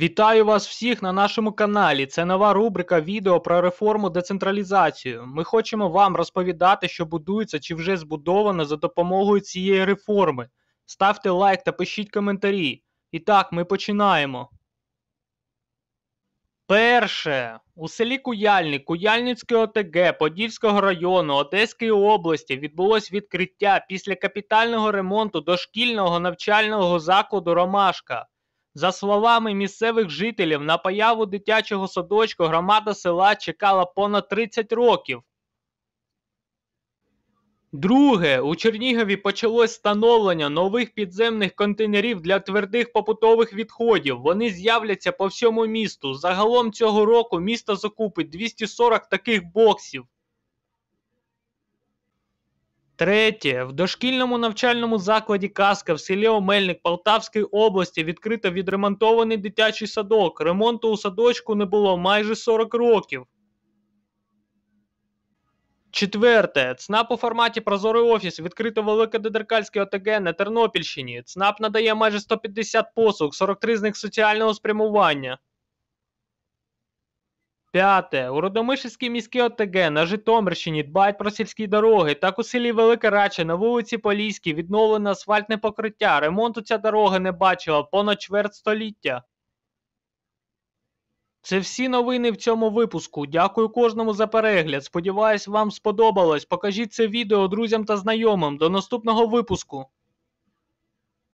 Вітаю вас всіх на нашому каналі. Це нова рубрика відео про реформу децентралізацію. Ми хочемо вам розповідати, що будується чи вже збудовано за допомогою цієї реформи. Ставте лайк та пишіть коментарі. І так, ми починаємо. Перше. У селі Куяльник Куяльницької ОТГ Подільського району Одеської області відбулось відкриття після капітального ремонту дошкільного навчального закладу Ромашка. За словами місцевих жителів, на появу дитячого садочку громада села чекала понад 30 років. Друге, у Чернігові почалось встановлення нових підземних контейнерів для твердих побутових відходів. Вони з'являться по всьому місту. Загалом цього року місто закупить 240 таких боксів. Третє, в дошкільному навчальному закладі Казка в селі Омельник Полтавської області відкрито відремонтований дитячий садок. Ремонту у садочку не було майже 40 років. Четверте. ЦНАП у форматі Прозорий офіс відкрито велике Дедеркальське ОТГ на Тернопільщині. ЦНАП надає майже 150 послуг, 43 з них соціального спрямування. П'яте. У Родомишівській міській ОТГ на Житомирщині дбають про сільські дороги. Так у селі Велика Рача на вулиці Поліській відновлено асфальтне покриття. Ремонту ця дорога не бачила понад чверть століття. Це всі новини в цьому випуску. Дякую кожному за перегляд. Сподіваюсь, вам сподобалось. Покажіть це відео друзям та знайомим. До наступного випуску.